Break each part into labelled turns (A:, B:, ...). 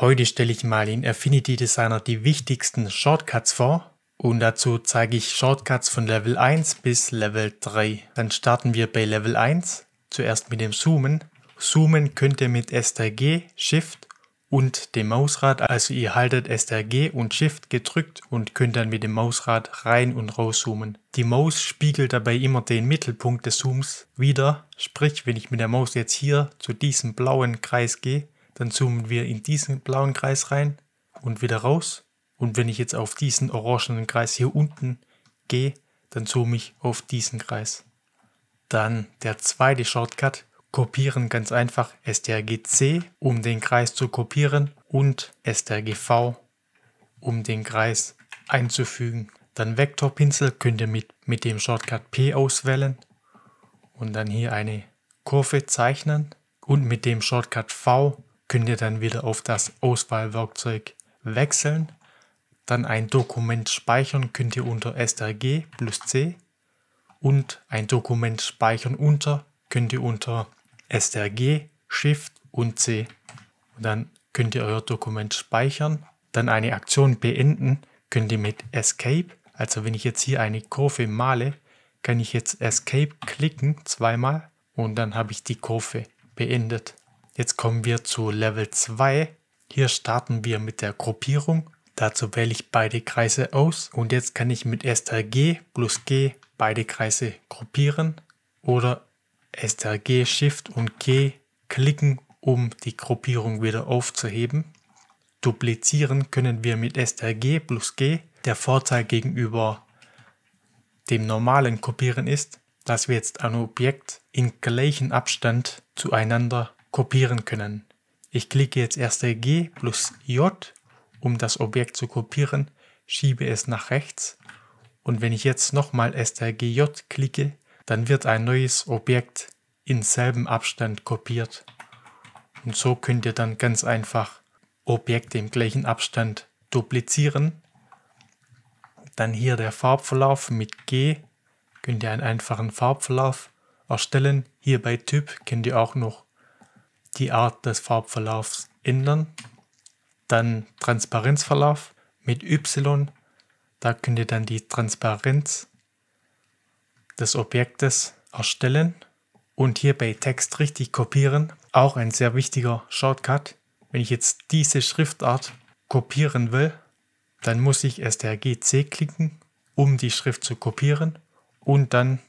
A: Heute stelle ich mal in Affinity Designer die wichtigsten Shortcuts vor und dazu zeige ich Shortcuts von Level 1 bis Level 3. Dann starten wir bei Level 1, zuerst mit dem Zoomen. Zoomen könnt ihr mit STRG, Shift und dem Mausrad, also ihr haltet STRG und Shift gedrückt und könnt dann mit dem Mausrad rein und raus zoomen. Die Maus spiegelt dabei immer den Mittelpunkt des Zooms wieder, sprich wenn ich mit der Maus jetzt hier zu diesem blauen Kreis gehe, dann zoomen wir in diesen blauen Kreis rein und wieder raus. Und wenn ich jetzt auf diesen orangenen Kreis hier unten gehe, dann zoome ich auf diesen Kreis. Dann der zweite Shortcut. Kopieren ganz einfach STRG C, um den Kreis zu kopieren und STRG V, um den Kreis einzufügen. Dann Vektorpinsel könnt ihr mit, mit dem Shortcut P auswählen und dann hier eine Kurve zeichnen und mit dem Shortcut V könnt ihr dann wieder auf das Auswahlwerkzeug wechseln. Dann ein Dokument speichern könnt ihr unter STRG plus C und ein Dokument speichern unter könnt ihr unter STRG, Shift und C. Und dann könnt ihr euer Dokument speichern. Dann eine Aktion beenden könnt ihr mit Escape. Also wenn ich jetzt hier eine Kurve male, kann ich jetzt Escape klicken zweimal und dann habe ich die Kurve beendet. Jetzt kommen wir zu Level 2. Hier starten wir mit der Gruppierung. Dazu wähle ich beide Kreise aus und jetzt kann ich mit STRG plus G beide Kreise gruppieren oder STRG Shift und G klicken, um die Gruppierung wieder aufzuheben. Duplizieren können wir mit STRG plus G. Der Vorteil gegenüber dem normalen Kopieren ist, dass wir jetzt ein Objekt in gleichem Abstand zueinander kopieren können. Ich klicke jetzt erst G plus J, um das Objekt zu kopieren, schiebe es nach rechts und wenn ich jetzt nochmal STRGJ klicke, dann wird ein neues Objekt in selben Abstand kopiert. Und so könnt ihr dann ganz einfach Objekte im gleichen Abstand duplizieren. Dann hier der Farbverlauf mit G könnt ihr einen einfachen Farbverlauf erstellen. Hier bei Typ könnt ihr auch noch die Art des Farbverlaufs ändern. Dann Transparenzverlauf mit Y. Da könnt ihr dann die Transparenz des Objektes erstellen und hier bei Text richtig kopieren. Auch ein sehr wichtiger Shortcut. Wenn ich jetzt diese Schriftart kopieren will, dann muss ich STRG-C klicken, um die Schrift zu kopieren und dann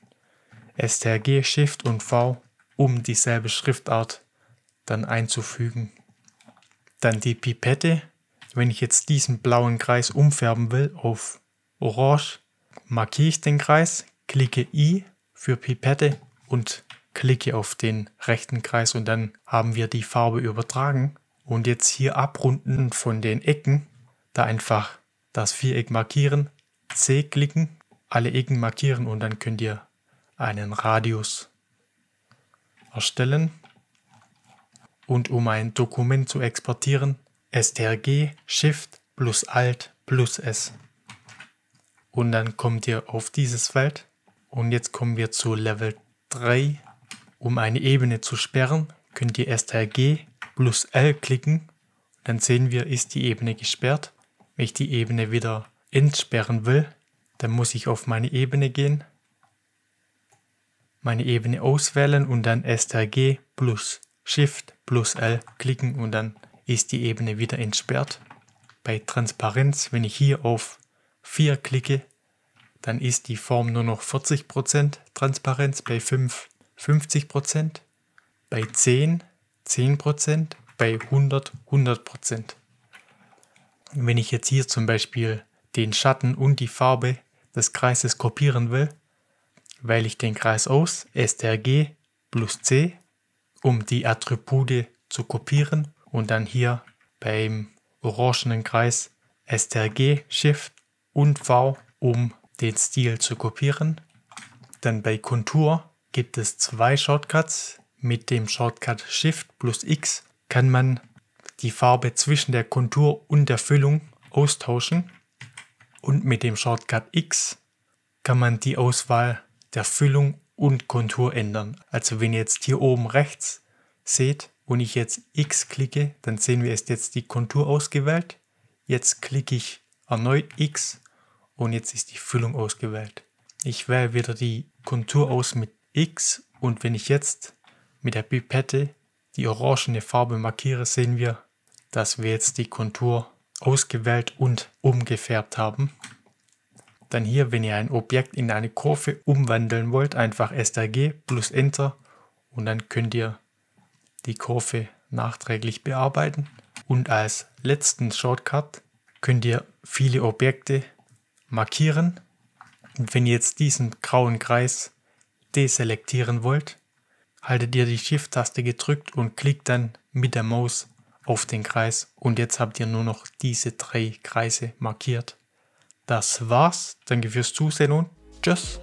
A: STRG Shift und V, um dieselbe Schriftart zu dann einzufügen. Dann die Pipette. Wenn ich jetzt diesen blauen Kreis umfärben will auf orange, markiere ich den Kreis, klicke I für Pipette und klicke auf den rechten Kreis und dann haben wir die Farbe übertragen. Und jetzt hier abrunden von den Ecken, da einfach das Viereck markieren, C klicken, alle Ecken markieren und dann könnt ihr einen Radius erstellen und um ein Dokument zu exportieren, STRG Shift plus Alt plus S. Und dann kommt ihr auf dieses Feld und jetzt kommen wir zu Level 3. Um eine Ebene zu sperren, könnt ihr STRG plus L klicken. Dann sehen wir, ist die Ebene gesperrt. Wenn ich die Ebene wieder entsperren will, dann muss ich auf meine Ebene gehen, meine Ebene auswählen und dann STRG plus Shift plus L klicken und dann ist die Ebene wieder entsperrt. Bei Transparenz, wenn ich hier auf 4 klicke, dann ist die Form nur noch 40% Transparenz, bei 5 50%, bei 10 10%, bei 100 100%. wenn ich jetzt hier zum Beispiel den Schatten und die Farbe des Kreises kopieren will, wähle ich den Kreis aus, STRG plus C um die Attribute zu kopieren und dann hier beim orangenen Kreis STRG Shift und V, um den Stil zu kopieren. Dann bei Kontur gibt es zwei Shortcuts. Mit dem Shortcut Shift plus X kann man die Farbe zwischen der Kontur und der Füllung austauschen. Und mit dem Shortcut X kann man die Auswahl der Füllung und Kontur ändern. Also wenn ihr jetzt hier oben rechts seht und ich jetzt X klicke, dann sehen wir, ist jetzt die Kontur ausgewählt. Jetzt klicke ich erneut X und jetzt ist die Füllung ausgewählt. Ich wähle wieder die Kontur aus mit X und wenn ich jetzt mit der Pipette die orangene Farbe markiere, sehen wir, dass wir jetzt die Kontur ausgewählt und umgefärbt haben. Dann hier, wenn ihr ein Objekt in eine Kurve umwandeln wollt, einfach STRG plus Enter und dann könnt ihr die Kurve nachträglich bearbeiten. Und als letzten Shortcut könnt ihr viele Objekte markieren. Und wenn ihr jetzt diesen grauen Kreis deselektieren wollt, haltet ihr die Shift-Taste gedrückt und klickt dann mit der Maus auf den Kreis. Und jetzt habt ihr nur noch diese drei Kreise markiert. Das war's. Danke fürs Zusehen und tschüss.